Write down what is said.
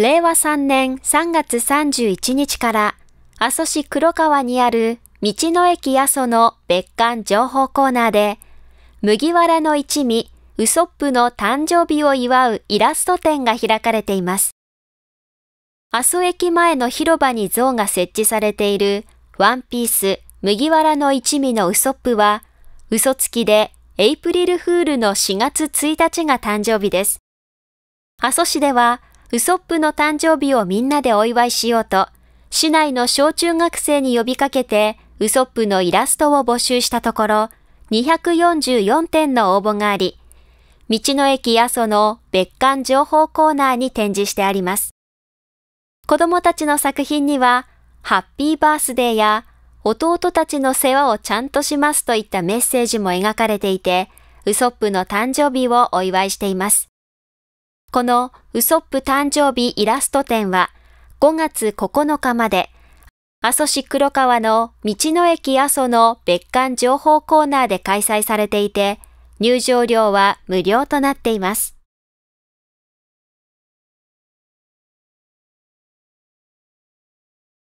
令和3年3月31日から阿蘇市黒川にある道の駅阿蘇の別館情報コーナーで麦わらの一味ウソップの誕生日を祝うイラスト展が開かれています。阿蘇駅前の広場に像が設置されているワンピース麦わらの一味のウソップは嘘つきでエイプリルフールの4月1日が誕生日です。阿蘇市ではウソップの誕生日をみんなでお祝いしようと、市内の小中学生に呼びかけて、ウソップのイラストを募集したところ、244点の応募があり、道の駅阿蘇の別館情報コーナーに展示してあります。子供たちの作品には、ハッピーバースデーや弟たちの世話をちゃんとしますといったメッセージも描かれていて、ウソップの誕生日をお祝いしています。このウソップ誕生日イラスト展は5月9日まで阿蘇市黒川の道の駅阿蘇の別館情報コーナーで開催されていて入場料は無料となっています。